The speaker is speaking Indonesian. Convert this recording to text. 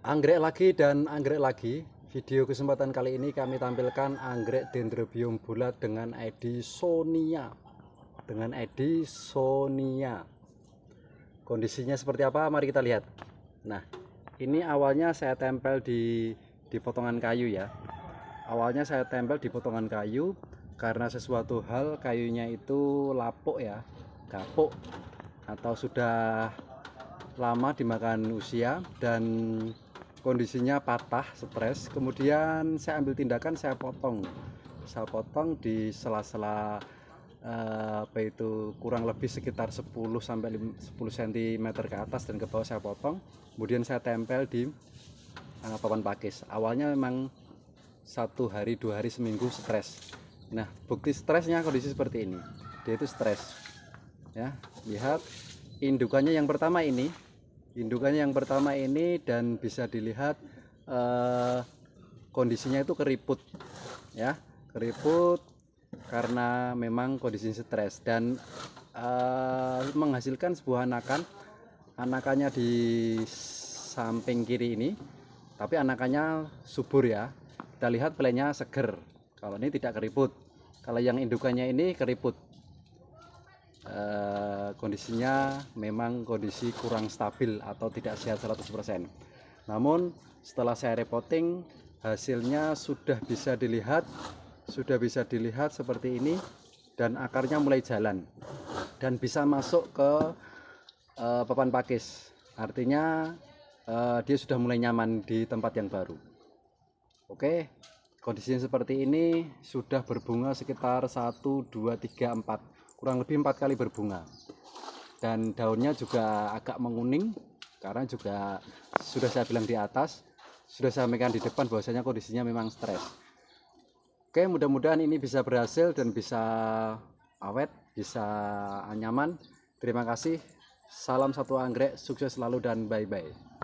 Anggrek lagi dan anggrek lagi. Video kesempatan kali ini kami tampilkan anggrek dendrobium bulat dengan ID Sonia. Dengan ID Sonia. Kondisinya seperti apa? Mari kita lihat. Nah, ini awalnya saya tempel di di potongan kayu ya. Awalnya saya tempel di potongan kayu karena sesuatu hal kayunya itu lapuk ya, kapuk atau sudah lama dimakan usia dan kondisinya patah, stres. Kemudian saya ambil tindakan, saya potong, saya potong di sela-sela eh, apa itu kurang lebih sekitar 10 sampai 10 cm ke atas dan ke bawah saya potong. Kemudian saya tempel di eh, papan pakis. Awalnya memang satu hari dua hari seminggu stres. Nah bukti stresnya kondisi seperti ini. Dia itu stres. Ya lihat indukannya yang pertama ini Indukannya yang pertama ini dan bisa dilihat eh, kondisinya itu keriput ya, keriput karena memang kondisi stres dan eh, menghasilkan sebuah anakan. Anakannya di samping kiri ini, tapi anakannya subur ya. Kita lihat pelenya seger. Kalau ini tidak keriput. Kalau yang indukannya ini keriput. Eh, kondisinya memang kondisi kurang stabil atau tidak sehat 100%. Namun setelah saya repotting hasilnya sudah bisa dilihat, sudah bisa dilihat seperti ini dan akarnya mulai jalan dan bisa masuk ke uh, papan pakis. Artinya uh, dia sudah mulai nyaman di tempat yang baru. Oke, kondisinya seperti ini sudah berbunga sekitar 1 2 3 4 kurang lebih empat kali berbunga dan daunnya juga agak menguning karena juga sudah saya bilang di atas sudah saya sampaikan di depan bahwasanya kondisinya memang stres oke mudah-mudahan ini bisa berhasil dan bisa awet bisa nyaman terima kasih salam satu anggrek sukses selalu dan bye bye